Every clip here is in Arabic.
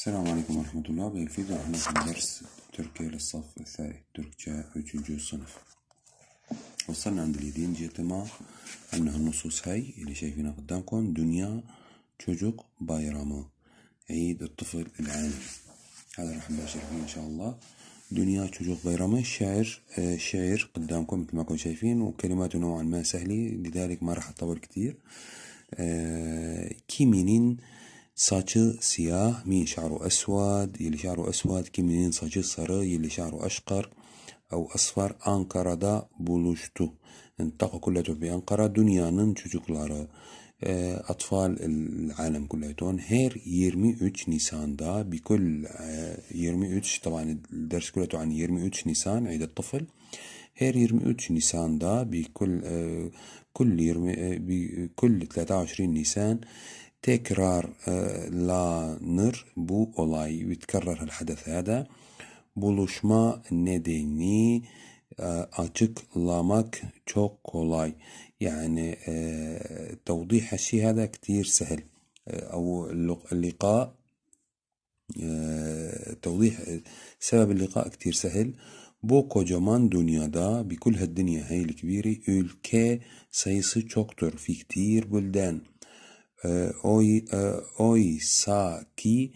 السلام عليكم ورحمة الله راح عندكم درس تركيا للصف الثالث تركيا وجوجو صنف وصلنا عند اليدين جي تمام أنها النصوص هاي اللي شايفينها قدامكم دنيا تشوجوك بايرامو عيد الطفل العالمي هذا راح نباشر فيه إن شاء الله دنيا تشوجوك بايرامو شعر آه، شعر قدامكم مثل ما كنتم شايفين وكلماته نوعا ما سهلة لذلك ما راح أطول كتير آه، كيمينين ساچر سياه مين شعره أسود يلي شعره أسود كمين ساچر سري يلي شعره أشقر أو أصفر أنقرة Ankara'da buluştu. الطاقة كلها بأنقرة dünyanın çocukları أطفال العالم كلهم هير يرمي 3 نيسان دا بكل يرمي 3 طبعا الدرس كله عن يرمي 3 نيسان عيد الطفل هير يرمي 3 نيسان دا بكل كل يرمي بكل 23 نيسان تكرار آه، لا نر بو اولاي ويتكرر الحدث هذا نديني nedenini açıklamak çok kolay يعني آه، توضيح الشيء هذا كتير سهل آه، أو اللقاء توضيح سبب اللقاء كتير سهل كوجمان دنيا دا بكل هالدنيا هاي الكبيرة, ülke sayısı çoktur. في كتير بلدان. Ee, e, oysa ki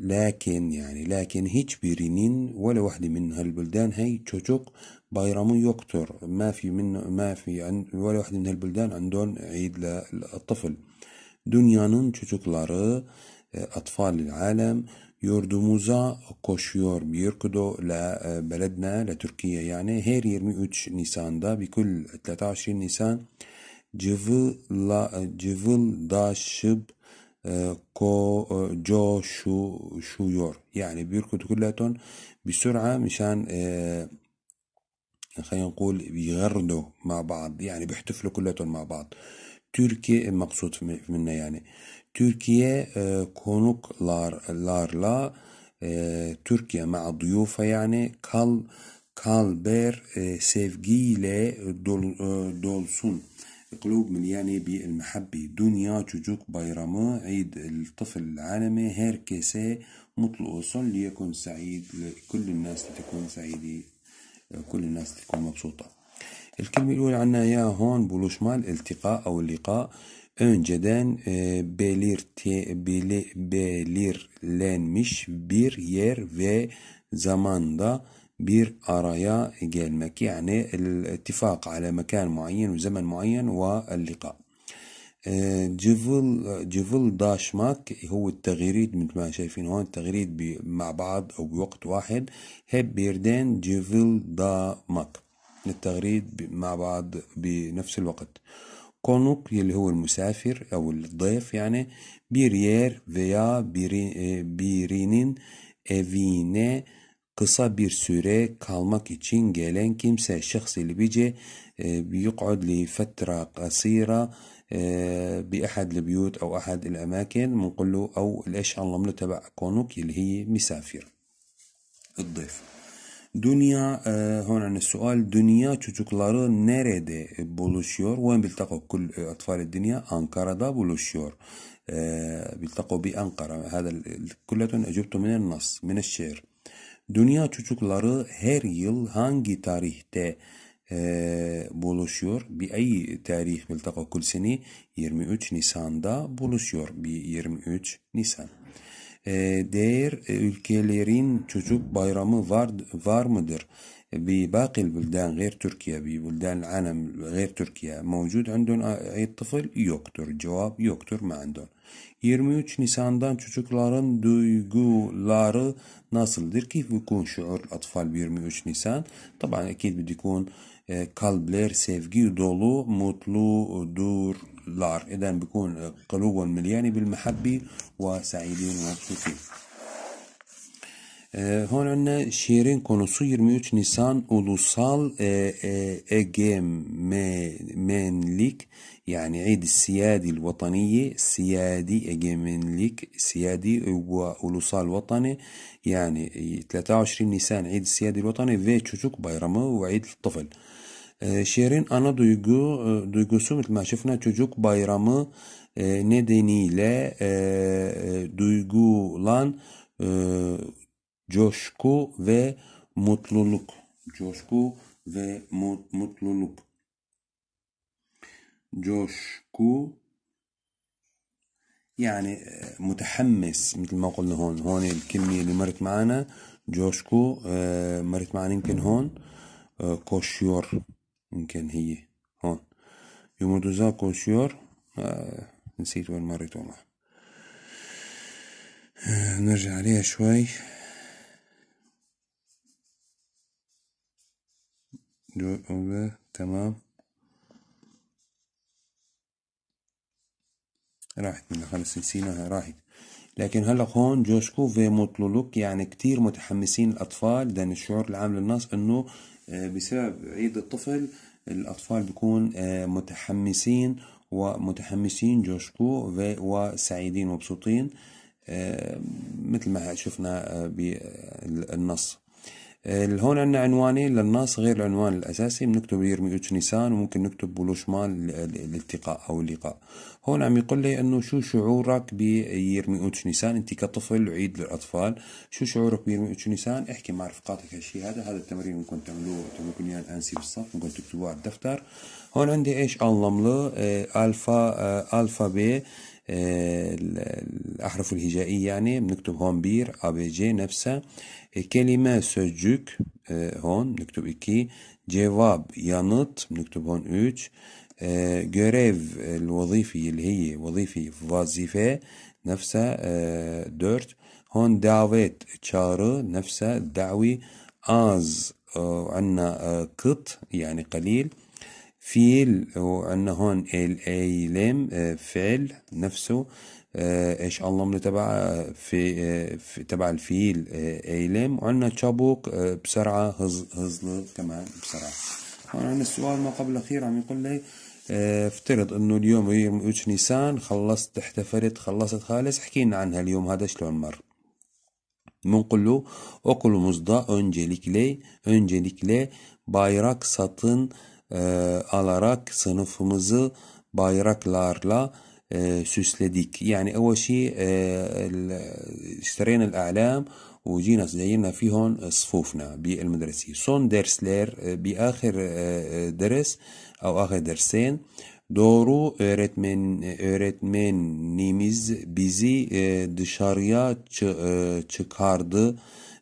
lakin yani lakin hiçbirinin ve vahdi min buldan hey çocuk bayramı yoktur. Ma fi min ma fi ve vahdi min buldan andon eid la الطفل. Dünyanın çocukları e, atfal alem yurdumuza koşuyor. Birkudo la e, beledna la Türkiye yani her 23 Nisan'da bir kul 23 Nisan cıvıla e, cıvıldaşıp e, ko e, coşuşuyor. Yani بيركض bir بسرعة mişan, e, خلينا نقول بيغردوا مع بعض يعني بيحتفلوا كلهم مع بعض Türkiye مقصود منه يعني Türkiye e, e konuklarla e, Türkiye مع ضيوفها yani kal kalber e, sevgiyle dol, dolsun. القلوب مليانة يعني بالمحبة دنيا çocuk bayramı عيد الطفل العالمي هير كيسي مطلق وصل ليكن سعيد لكل الناس لتكون سعيدة كل الناس تكون مبسوطة الكلمة الأولى عنا يا هون بولوشمال التقاء أو اللقاء ان جدان آه، تي e, لين مش بير يير yer زمان zamanda بير أرايا gelmek يعني الاتفاق على مكان معين وزمن معين واللقاء آه، جفل جيفل داشماك هو التغريد مثل ما شايفين هون التغريد مع بعض او بوقت واحد هب بيردين جيفل داماك التغريد مع بعض بنفس الوقت كونوك اللي هو المسافر او الضيف يعني بيرير فيا آه، بيرينين افيني kısa bir süre kalmak için gelen kimse şahs البيجي بيقعد لفترة قصيرة بأحد البيوت أو أحد الأماكن بنقول له أو الإيش النملة تبع كونوك اللي هي مسافر الضيف Dünya هون هنا السؤال dünya çocukları nerede buluşuyor? وين بيلتقوا كل أطفال الدنيا؟ أنقرة buluşuyor. E, بيلتقوا بأنقرة هذا كلهم أجبته من النص من الشعر. Dünya çocukları her yıl hangi tarihte e, buluşuyor. Bir ay tarih miltaka kul sene 23 Nisan'da buluşuyor. Bir 23 Nisan. E, değer e, ülkelerin çocuk bayramı var var mıdır? بباقي البلدان غير تركيا ببلدان العالم غير تركيا موجود عندهم عيد طفل يoktur cevap yoktur ما عندهم 23 Nisan'dan çocukların duyguları nasıldır? Kif bikun şuur atfal 23 Nisan? Taban ekid bidikun kalpler sevgi dolu mutludurlar. Eden bikun kalubun milyani bil mehabbi ve saidin ve E, ee, Honanne şiirin konusu 23 Nisan ulusal e, e, egemenlik yani Eid Siyadi Vataniye Siyadi egemenlik Siyadi ve ulusal vatanı yani 23 Nisan Eid Siyadi Vatani ve çocuk bayramı ve Eid Tıfıl. E, ee, şiirin ana duygu e, duygusu mesela şefna çocuk bayramı e, nedeniyle e, e, duygulan e, coşku ve mutluluk. Coşku ve mut, mutluluk. جوشكو يعني آه، متحمس مثل ما قلنا هون هون الكلمة اللي مرت معنا جوشكو آه، مرت معنا يمكن هون كوشيور آه، يمكن هي هون يومودوزا كوشيور نسيت وين مرت والله نرجع عليها شوي جوجل تمام راحت منها خلص نسيناها راحت لكن هلا هون جوشكو في مطلولوك يعني كتير متحمسين الأطفال لأن الشعور العام للناس إنه آه، بسبب عيد الطفل الأطفال بيكون آه، متحمسين ومتحمسين جوشكو وسعيدين ومبسوطين آه، مثل ما شفنا بالنص هون عندنا عنوانين للناس غير العنوان الأساسي بنكتب يرميوتش نيسان وممكن نكتب بولوشمان الالتقاء أو اللقاء هون عم يقول لي أنه شو شعورك بيرميوتش نيسان أنت كطفل عيد للأطفال شو شعورك بيرميوتش نيسان احكي مع رفقاتك هالشي هذا هذا التمرين ممكن تعملوه تعملوكم إياه الأنسي بالصف ممكن تكتبوه على الدفتر هون عندي إيش أنلملو آه، ألفا آه، ألفا بي آه، الأحرف الهجائية يعني بنكتب هون بير أبي جي نفسه الكلمة سجوك هون نكتب إكي جواب يانط نكتب هون إيج جريف الوظيفة اللي هي وظيفة وظيفة نفسها دورت هون دعوت چارة نفسها دعوي آز عنا قط يعني قليل فيل وعنا هون ال اي لم فعل نفسه آه، ايش انلمل تبع آه، آه، في, تبع الفيل ايلم وعندنا تشابوك بسرعه هز هزل كمان بسرعه عندنا السؤال ما قبل الاخير عم يقول لي افترض انه اليوم يوم نيسان خلصت احتفلت خلصت خالص احكي لنا عنها اليوم هذا شلون مر بنقول له okulumuzda بايراك ساتن bayrak satın e, بايراك لارلا bayraklarla سوسلديك يعني أول شيء اشترينا الأعلام وجينا زينا فيهم صفوفنا بالمدرسية سون درسلير بآخر درس أو آخر درسين doğru öğretmen öğretmenimiz bizi dışarıya çıkardı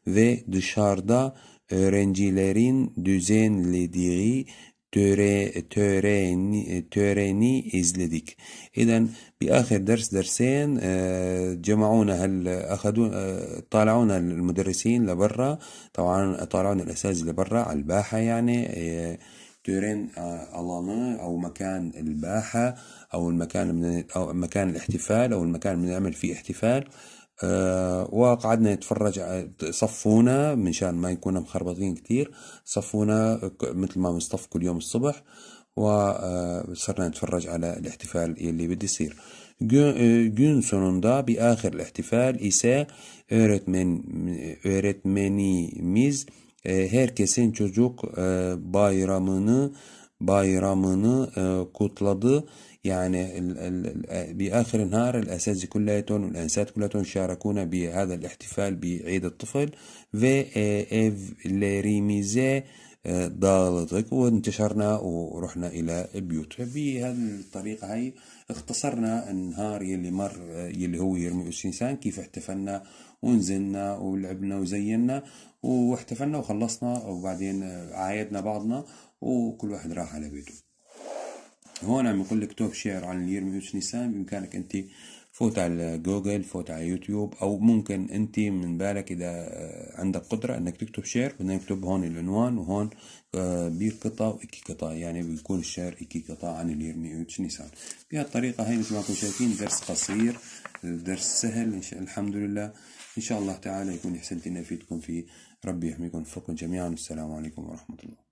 ve dışarıda öğrencilerin düzenlediği töre, töreni, töreni izledik إذن بآخر درس درسين جمعونا هل أخذوا طالعونا المدرسين لبرا طبعا طالعونا الأساتذة لبرا على الباحة يعني تورين الانون او مكان الباحه او المكان من او مكان الاحتفال او المكان اللي بنعمل فيه احتفال آه، وقعدنا نتفرج صفونا شان ما يكون مخربطين كثير صفونا مثل ما بنصطف كل يوم الصبح وصرنا آه، نتفرج على الاحتفال اللي بده يصير gün sonunda آه، بآخر الاحتفال ihtifal ise öğretmen ميز هيركسين çocuk bayramını bayramını kutladı. يعني ال بآخر النهار الأساتذة كلياتهم والأنسات كلياتهم شاركونا بهذا الاحتفال بعيد الطفل في إف لريميزي ضالتك وانتشرنا ورحنا إلى البيوت بهذه الطريقة هاي اختصرنا النهار يلي مر آه، يلي هو يرمي أس إنسان كيف احتفلنا ونزلنا ولعبنا وزينا واحتفلنا وخلصنا وبعدين آه، عايدنا بعضنا وكل واحد راح على بيته هون عم يقول لك توب شير عن الير 120 نيسان بامكانك انت فوت على جوجل فوت على يوتيوب او ممكن انت من بالك اذا آه، عندك قدره انك تكتب شير بدنا نكتب هون العنوان وهون آه، بير قطع واكي قطع يعني بيكون الشير اكي قطع عن الير 120 نيسان بهالطريقه هي مثل ما انتم شايفين درس قصير درس سهل الحمد لله ان شاء الله تعالى يكون احسنت لنا فيكم في ربي يحميكم ويوفقكم جميعا والسلام عليكم ورحمه الله